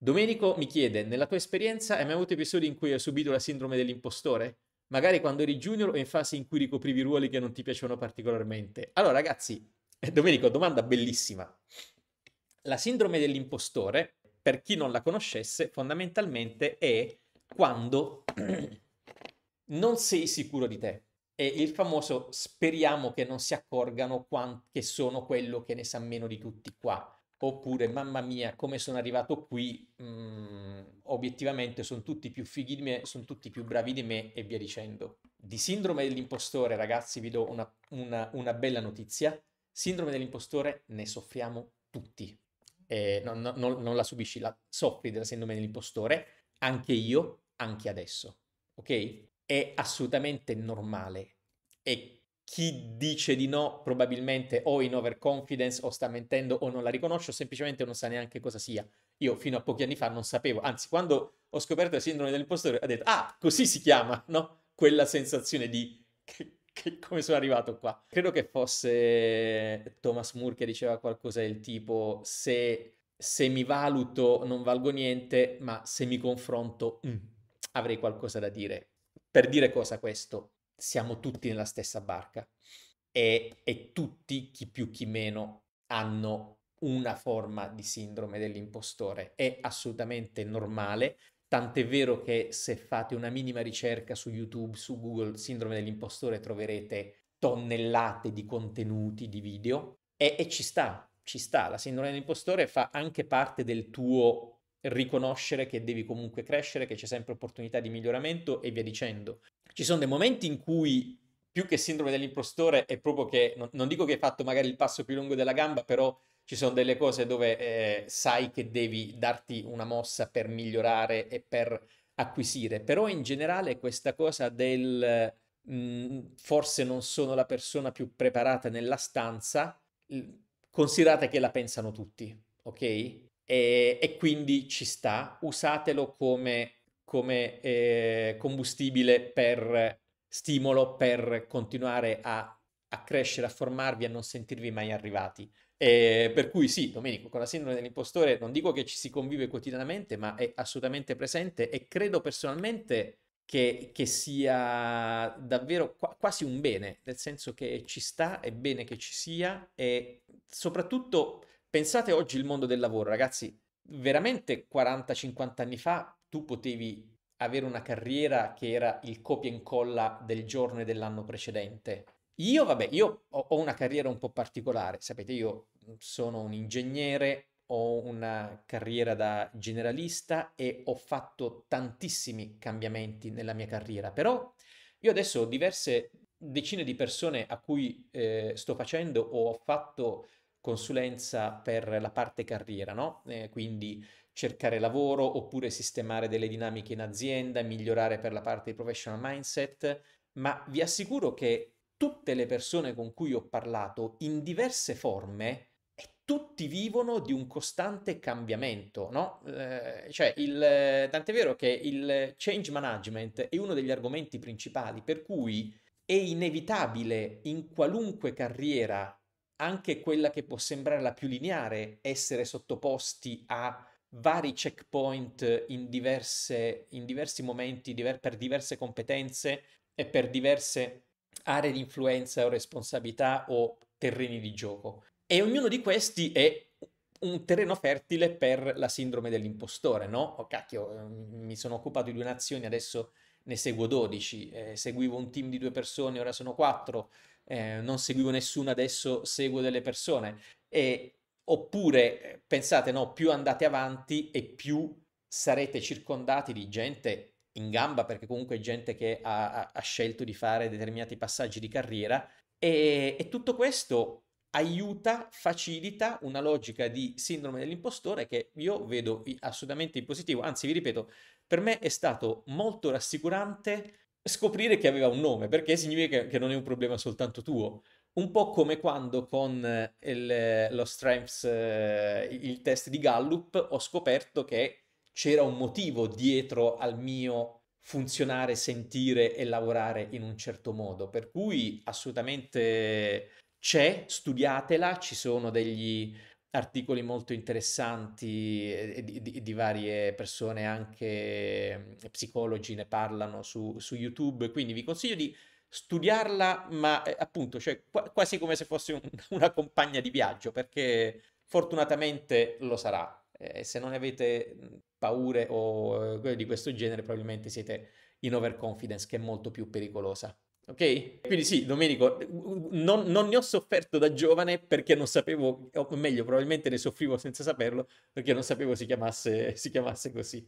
Domenico mi chiede, nella tua esperienza hai mai avuto episodi in cui hai subito la sindrome dell'impostore? Magari quando eri junior o in fase in cui ricoprivi ruoli che non ti piacevano particolarmente. Allora ragazzi, eh, Domenico, domanda bellissima. La sindrome dell'impostore, per chi non la conoscesse, fondamentalmente è quando non sei sicuro di te. È il famoso speriamo che non si accorgano quant- che sono quello che ne sa meno di tutti qua oppure mamma mia come sono arrivato qui, mh, mm, obiettivamente sono tutti più fighi di me, sono tutti più bravi di me e via dicendo. Di sindrome dell'impostore ragazzi vi do una, una, una bella notizia, sindrome dell'impostore ne soffriamo tutti, eh, non, non, non, la subisci, la, soffri della sindrome dell'impostore, anche io, anche adesso, ok? È assolutamente normale. E chi dice di no probabilmente o in overconfidence o sta mentendo o non la riconosce o semplicemente non sa neanche cosa sia. Io fino a pochi anni fa non sapevo, anzi quando ho scoperto la sindrome dell'impostore ho detto ah così si chiama, no? Quella sensazione di che, che, come sono arrivato qua. Credo che fosse Thomas Moore che diceva qualcosa del tipo se, se mi valuto non valgo niente ma se mi confronto mh, mm, avrei qualcosa da dire. Per dire cosa questo? siamo tutti nella stessa barca e, e tutti, chi più chi meno, hanno una forma di sindrome dell'impostore. È assolutamente normale, tant'è vero che se fate una minima ricerca su YouTube, su Google, sindrome dell'impostore, troverete tonnellate di contenuti, di video e, e ci sta, ci sta. La sindrome dell'impostore fa anche parte del tuo riconoscere che devi comunque crescere, che c'è sempre opportunità di miglioramento e via dicendo. Ci sono dei momenti in cui più che sindrome dell'impostore è proprio che, non, non dico che hai fatto magari il passo più lungo della gamba, però ci sono delle cose dove eh, sai che devi darti una mossa per migliorare e per acquisire, però in generale questa cosa del mh, mm, forse non sono la persona più preparata nella stanza, considerate che la pensano tutti, ok? e, ehm, e quindi ci sta, usatelo come, come eh, combustibile per stimolo per continuare a, a, crescere, a formarvi, a non sentirvi mai arrivati. E ehm, per cui sì, Domenico, con la sindrome dell'impostore non dico che ci si convive quotidianamente, ma è assolutamente presente e credo personalmente che, che sia davvero qua, quasi un bene, nel senso che ci sta, è bene che ci sia e soprattutto Pensate oggi il mondo del lavoro, ragazzi, veramente 40-50 anni fa tu potevi avere una carriera che era il copia e incolla del giorno e dell'anno precedente. Io, vabbè, io ho una carriera un po' particolare, sapete, io sono un ingegnere, ho una carriera da generalista e ho fatto tantissimi cambiamenti nella mia carriera, però io adesso ho diverse decine di persone a cui eh, sto facendo o ho fatto consulenza per la parte carriera, no? eh, quindi cercare lavoro oppure sistemare delle dinamiche in azienda, migliorare per la parte di professional mindset, ma vi assicuro che tutte le persone con cui ho parlato in diverse forme eh, tutti vivono di un costante cambiamento, no? Eh, cioè, il, tant'è vero che il change management è uno degli argomenti principali per cui è inevitabile in qualunque carriera anche quella che può sembrare la più lineare, essere sottoposti a vari checkpoint in, diverse, in diversi momenti, diver- per diverse competenze e per diverse aree di influenza o responsabilità o terreni di gioco. E ognuno di questi è un terreno fertile per la sindrome dell'impostore, no? Oh, cacchio, ehm, mi sono occupato di due nazioni, adesso ne seguo 12, eh, seguivo un team di due persone, ora sono quattro, eh, non seguivo nessuno, adesso seguo delle persone. E, oppure eh, pensate, no, più andate avanti e più sarete circondati di gente in gamba, perché comunque gente che ha, ha scelto di fare determinati passaggi di carriera. e, e tutto questo aiuta, facilita una logica di sindrome dell'impostore che io vedo assolutamente in positivo. Anzi, vi ripeto, per me è stato molto rassicurante scoprire che aveva un nome, perché significa che, non è un problema soltanto tuo. Un po' come quando con eh, il, eh, lo Strengths, eh, il test di Gallup, ho scoperto che c'era un motivo dietro al mio funzionare, sentire e lavorare in un certo modo. Per cui assolutamente c'è, studiatela, ci sono degli articoli molto interessanti di, di, di, varie persone, anche psicologi ne parlano su, su, YouTube, quindi vi consiglio di studiarla, ma eh, appunto, cioè, quasi come se fosse un, una compagna di viaggio, perché fortunatamente lo sarà. Eh, se non avete paure o eh, di questo genere, probabilmente siete in overconfidence, che è molto più pericolosa. Ok? Quindi sì, Domenico, non, non, ne ho sofferto da giovane perché non sapevo, o meglio, probabilmente ne soffrivo senza saperlo, perché non sapevo si chiamasse, si chiamasse così.